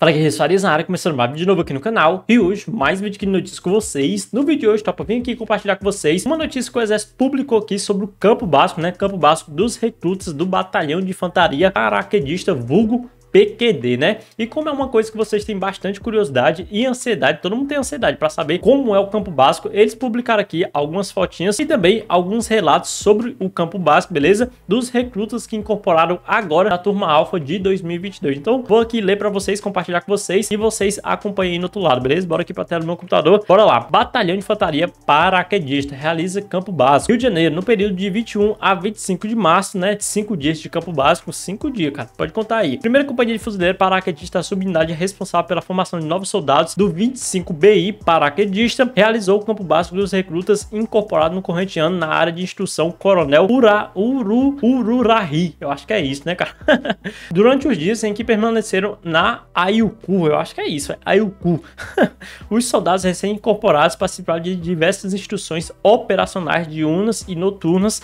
Fala guerreiros Fares na área, começando mais vídeo de novo aqui no canal E hoje, mais vídeo aqui de notícias com vocês No vídeo de hoje, topa, vim aqui compartilhar com vocês Uma notícia que o Exército publicou aqui sobre o campo básico, né? Campo básico dos recrutas do Batalhão de Infantaria Paraquedista Vulgo PQD, né? E como é uma coisa que vocês têm bastante curiosidade e ansiedade, todo mundo tem ansiedade para saber como é o campo básico, eles publicaram aqui algumas fotinhas e também alguns relatos sobre o campo básico, beleza? Dos recrutas que incorporaram agora na turma alfa de 2022. Então, vou aqui ler para vocês, compartilhar com vocês e vocês acompanhem no outro lado, beleza? Bora aqui para tela do meu computador. Bora lá. Batalhão de Infantaria Paraquedista realiza campo básico. Rio de Janeiro, no período de 21 a 25 de março, né? Cinco dias de campo básico, cinco dias, cara. Pode contar aí. Primeiro Companhia de Fuzileiro Paraquedista Subunidade responsável pela formação de novos soldados do 25BI Paraquedista, realizou o campo básico dos recrutas incorporado no corrente ano na área de instrução Coronel Ura, Uru, Ururahi. Eu acho que é isso, né, cara? Durante os dias em que permaneceram na Ayuku, eu acho que é isso, é Ayuku. os soldados recém-incorporados participaram de diversas instruções operacionais diurnas e noturnas,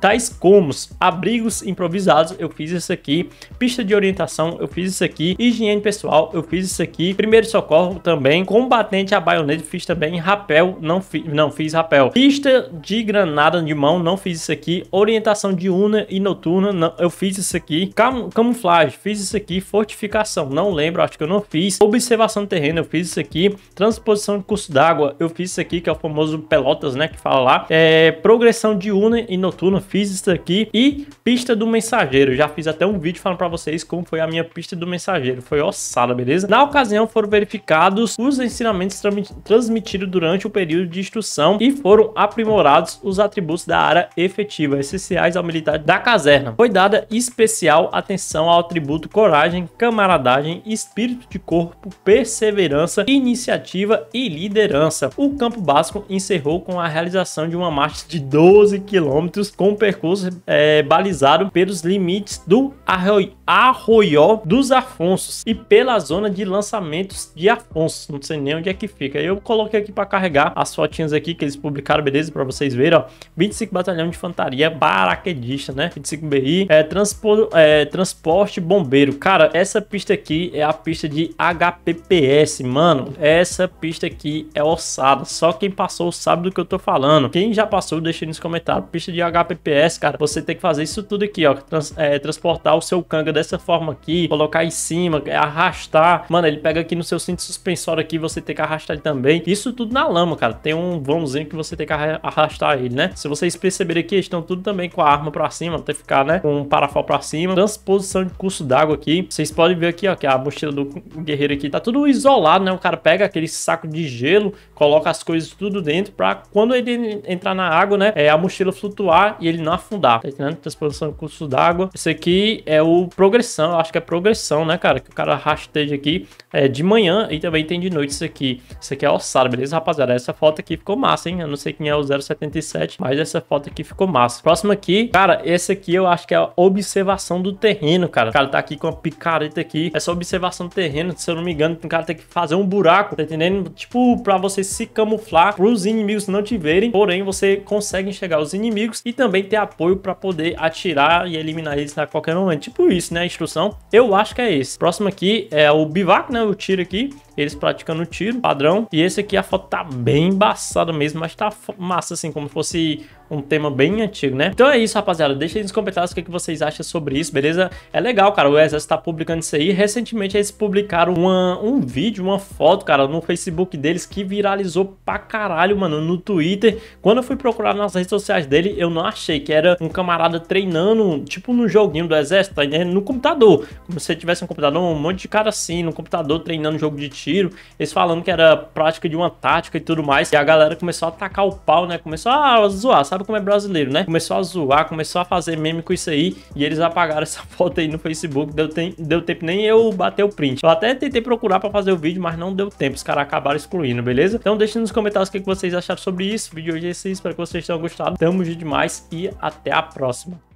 tais como abrigos improvisados, eu fiz isso aqui, pista de orientação alimentação, eu fiz isso aqui. Higiene pessoal, eu fiz isso aqui. Primeiro socorro também. Combatente a baioneta, fiz também. Rapel, não, fi, não fiz rapel. Pista de granada de mão, não fiz isso aqui. Orientação diurna e noturna, não, eu fiz isso aqui. Cam, camuflagem, fiz isso aqui. Fortificação, não lembro, acho que eu não fiz. Observação do terreno, eu fiz isso aqui. Transposição de curso d'água, eu fiz isso aqui, que é o famoso Pelotas, né, que fala lá. É, progressão diurna e noturna, fiz isso aqui. E pista do mensageiro, já fiz até um vídeo falando para vocês como foi a minha pista do mensageiro. Foi ossada, beleza? Na ocasião, foram verificados os ensinamentos transmitidos durante o período de instrução e foram aprimorados os atributos da área efetiva, essenciais à militar da caserna. Foi dada especial atenção ao atributo coragem, camaradagem, espírito de corpo, perseverança, iniciativa e liderança. O campo básico encerrou com a realização de uma marcha de 12 quilômetros com percurso é, balizado pelos limites do arroio. Coió dos Afonsos e pela zona de lançamentos de Afonso. Não sei nem onde é que fica. Eu coloquei aqui para carregar as fotinhas aqui que eles publicaram, beleza? Para vocês verem, ó. 25 Batalhão de Infantaria Baraquedista, né? 25 BI. É, é, transporte Bombeiro. Cara, essa pista aqui é a pista de HPPS, mano. Essa pista aqui é ossada. Só quem passou sabe do que eu tô falando. Quem já passou, deixa nos comentários. Pista de HPPS, cara, você tem que fazer isso tudo aqui, ó. Trans, é, transportar o seu canga dessa forma aqui, colocar em cima, arrastar. Mano, ele pega aqui no seu cinto suspensório aqui, você tem que arrastar ele também. Isso tudo na lama, cara. Tem um vãozinho que você tem que arrastar ele, né? Se vocês perceberem aqui, estão tudo também com a arma pra cima, até ficar, né? Com um parafal pra cima. Transposição de curso d'água aqui. Vocês podem ver aqui, ó, que a mochila do guerreiro aqui tá tudo isolado, né? O cara pega aquele saco de gelo, coloca as coisas tudo dentro pra quando ele entrar na água, né? É a mochila flutuar e ele não afundar, tá entendendo? Transposição de curso d'água. Esse aqui é o progressão, acho que é progressão, né, cara? Que o cara rasteja aqui é, de manhã e também tem de noite isso aqui. Isso aqui é ossado, beleza, rapaziada? Essa foto aqui ficou massa, hein? Eu não sei quem é o 077, mas essa foto aqui ficou massa. Próximo aqui, cara, esse aqui eu acho que é a observação do terreno, cara. O cara tá aqui com a picareta aqui. Essa observação do terreno, se eu não me engano, o cara tem que fazer um buraco, tá entendendo? Tipo, pra você se camuflar, pros inimigos não te verem. Porém, você consegue enxergar os inimigos e também ter apoio pra poder atirar e eliminar eles a qualquer momento. Tipo isso, né? A instrução eu acho que é esse. Próximo aqui é o bivac, né? O tiro aqui. Eles praticando o tiro, padrão. E esse aqui a foto tá bem embaçada mesmo, mas tá massa assim, como se fosse um tema bem antigo, né? Então é isso, rapaziada. Deixa aí nos comentários o que, é que vocês acham sobre isso, beleza? É legal, cara. O Exército tá publicando isso aí. Recentemente eles publicaram uma, um vídeo, uma foto, cara, no Facebook deles que viralizou pra caralho, mano, no Twitter. Quando eu fui procurar nas redes sociais dele, eu não achei que era um camarada treinando, tipo no joguinho do Exército, tá entendendo? No computador. Como se tivesse um computador, um monte de cara assim, no computador treinando jogo de tiro. Eles falando que era prática de uma tática e tudo mais. E a galera começou a atacar o pau, né? Começou a zoar, sabe? sabe como é brasileiro, né? Começou a zoar, começou a fazer meme com isso aí e eles apagaram essa foto aí no Facebook. Deu, tem, deu tempo nem eu bater o print. Eu até tentei procurar para fazer o vídeo, mas não deu tempo. Os caras acabaram excluindo, beleza? Então deixa nos comentários o que vocês acharam sobre isso. O vídeo de hoje é esse. Espero que vocês tenham gostado. Tamo junto demais e até a próxima.